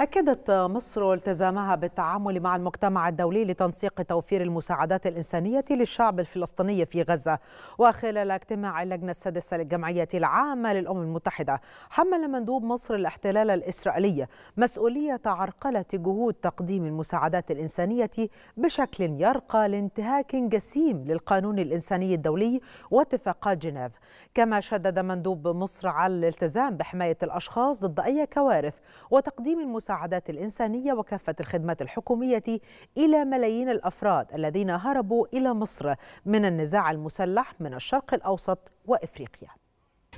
أكدت مصر التزامها بالتعامل مع المجتمع الدولي لتنسيق توفير المساعدات الإنسانية للشعب الفلسطيني في غزة وخلال اجتماع اللجنة السادسة للجمعية العامة للأمم المتحدة حمل مندوب مصر الاحتلال الإسرائيلي مسؤولية عرقلة جهود تقديم المساعدات الإنسانية بشكل يرقى لانتهاك جسيم للقانون الإنساني الدولي واتفاقات جنيف كما شدد مندوب مصر على الالتزام بحماية الأشخاص ضد أي كوارث وتقديم المساعدات المساعدات الإنسانية وكافة الخدمات الحكومية إلى ملايين الأفراد الذين هربوا إلى مصر من النزاع المسلح من الشرق الأوسط وإفريقيا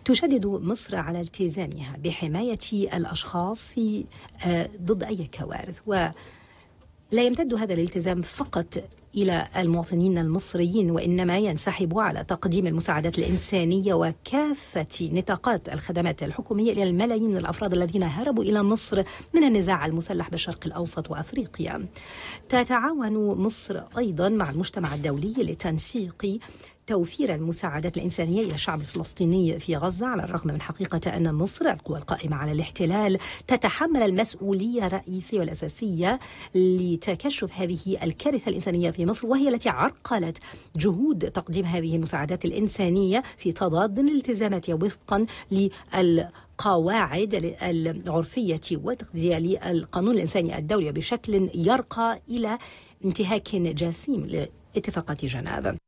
تشدد مصر على التزامها بحماية الأشخاص في آه، ضد أي كوارث ولا يمتد هذا الالتزام فقط إلى المواطنين المصريين وإنما ينسحب على تقديم المساعدات الإنسانية وكافة نطاقات الخدمات الحكومية إلى الملايين الأفراد الذين هربوا إلى مصر من النزاع المسلح بالشرق الأوسط وأفريقيا تتعاون مصر أيضا مع المجتمع الدولي لتنسيق توفير المساعدات الإنسانية إلى الشعب الفلسطيني في غزة على الرغم من حقيقة أن مصر القوى القائمة على الاحتلال تتحمل المسؤولية الرئيسية والأساسية لتكشف هذه الكارثة الإنسانية في مصر وهي التي عرقلت جهود تقديم هذه المساعدات الإنسانية في تضاد الالتزامات وفقا لل قواعد العرفية وتقديرها للقانون الإنساني الدولي بشكل يرقى إلى انتهاك جسيم لاتفاقات جنيف